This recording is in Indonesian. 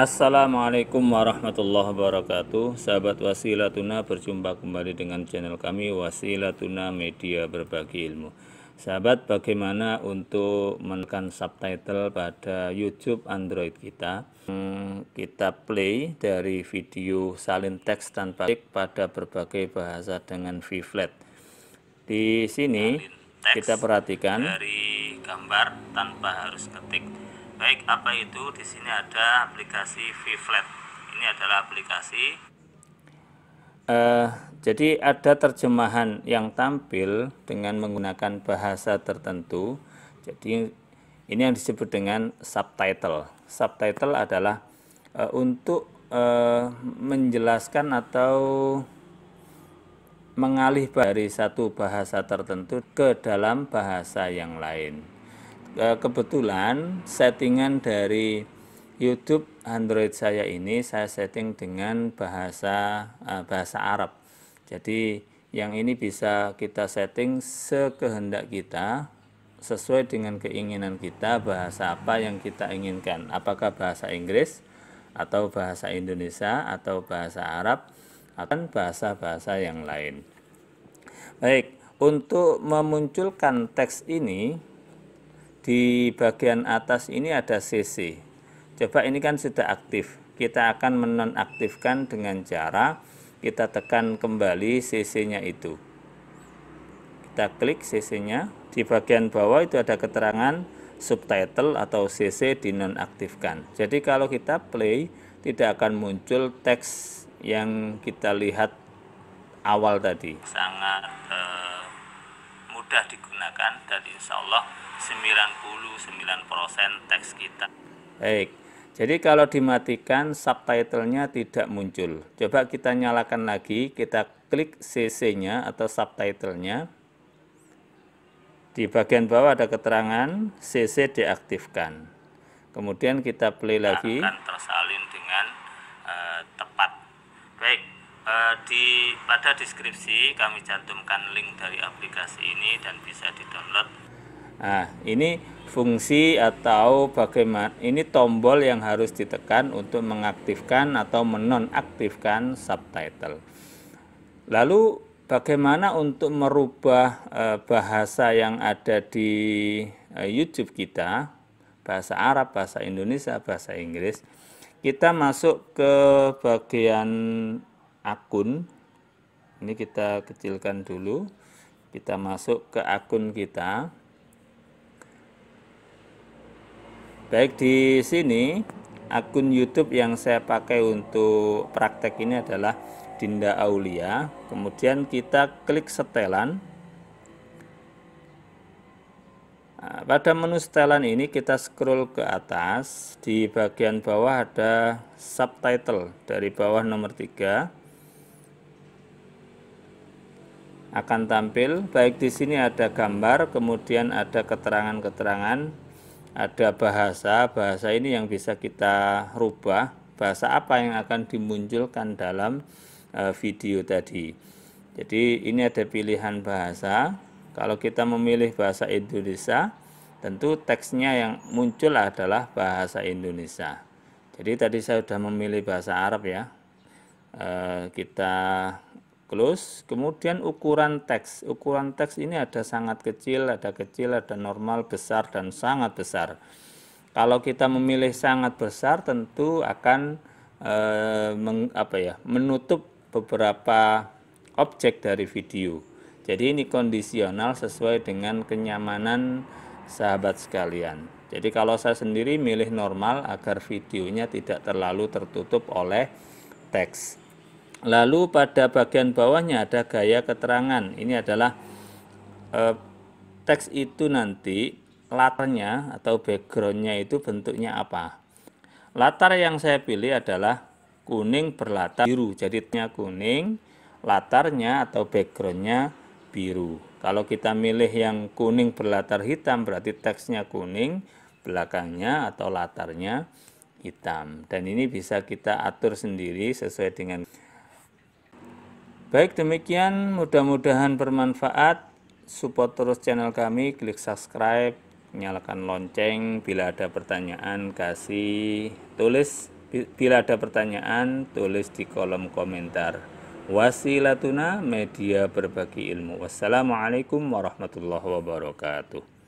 Assalamualaikum warahmatullahi wabarakatuh Sahabat Wasilatuna berjumpa kembali dengan channel kami Wasilatuna Media Berbagi Ilmu Sahabat bagaimana untuk menekan subtitle pada YouTube Android kita hmm, Kita play dari video salin teks tanpa klik pada berbagai bahasa dengan V-flat Di sini kita perhatikan dari gambar tanpa harus ketik Baik, apa itu? Di sini ada aplikasi Vflat. Ini adalah aplikasi. Uh, jadi ada terjemahan yang tampil dengan menggunakan bahasa tertentu. Jadi ini yang disebut dengan subtitle. Subtitle adalah uh, untuk uh, menjelaskan atau mengalih dari satu bahasa tertentu ke dalam bahasa yang lain. Eh, kebetulan settingan dari YouTube Android saya ini saya setting dengan bahasa eh, bahasa Arab. Jadi yang ini bisa kita setting sekehendak kita sesuai dengan keinginan kita bahasa apa yang kita inginkan. Apakah bahasa Inggris atau bahasa Indonesia atau bahasa Arab atau bahasa-bahasa yang lain. Baik, untuk memunculkan teks ini di bagian atas ini ada CC. Coba ini kan sudah aktif. Kita akan menonaktifkan dengan cara kita tekan kembali CC-nya itu. Kita klik CC-nya. Di bagian bawah itu ada keterangan subtitle atau CC dinonaktifkan. Jadi kalau kita play tidak akan muncul teks yang kita lihat awal tadi. Sangat eh, mudah digunakan dan insya Allah 99% teks kita. Baik. Jadi kalau dimatikan subtitlenya tidak muncul. Coba kita nyalakan lagi, kita klik CC-nya atau subtitlenya. Di bagian bawah ada keterangan CC diaktifkan. Kemudian kita play kita lagi. Akan tersalin dengan uh, tepat. Baik, eh, di pada deskripsi kami cantumkan link dari aplikasi ini dan bisa di download Nah, ini fungsi atau bagaimana ini tombol yang harus ditekan untuk mengaktifkan atau menonaktifkan subtitle. Lalu bagaimana untuk merubah eh, bahasa yang ada di eh, YouTube kita, bahasa Arab, bahasa Indonesia, bahasa Inggris. Kita masuk ke bagian akun. Ini kita kecilkan dulu. Kita masuk ke akun kita. baik di sini akun YouTube yang saya pakai untuk praktek ini adalah Dinda Aulia kemudian kita klik setelan nah, pada menu setelan ini kita scroll ke atas di bagian bawah ada subtitle dari bawah nomor 3 akan tampil baik di sini ada gambar kemudian ada keterangan-keterangan ada bahasa, bahasa ini yang bisa kita rubah, bahasa apa yang akan dimunculkan dalam eh, video tadi. Jadi ini ada pilihan bahasa. Kalau kita memilih bahasa Indonesia, tentu teksnya yang muncul adalah bahasa Indonesia. Jadi tadi saya sudah memilih bahasa Arab ya. Eh, kita close. Kemudian ukuran teks. Ukuran teks ini ada sangat kecil, ada kecil, ada normal, besar, dan sangat besar. Kalau kita memilih sangat besar tentu akan e, meng, apa ya, menutup beberapa objek dari video. Jadi ini kondisional sesuai dengan kenyamanan sahabat sekalian. Jadi kalau saya sendiri milih normal agar videonya tidak terlalu tertutup oleh teks. Lalu pada bagian bawahnya ada gaya keterangan. Ini adalah eh, teks itu nanti latarnya atau backgroundnya itu bentuknya apa. Latar yang saya pilih adalah kuning berlatar biru. Jadi Jadinya kuning, latarnya atau backgroundnya biru. Kalau kita milih yang kuning berlatar hitam berarti teksnya kuning, belakangnya atau latarnya hitam. Dan ini bisa kita atur sendiri sesuai dengan Baik demikian, mudah-mudahan bermanfaat. Support terus channel kami, klik subscribe, nyalakan lonceng. Bila ada pertanyaan, kasih tulis. Bila ada pertanyaan, tulis di kolom komentar. Wasilatuna Media Berbagi Ilmu. Wassalamualaikum warahmatullahi wabarakatuh.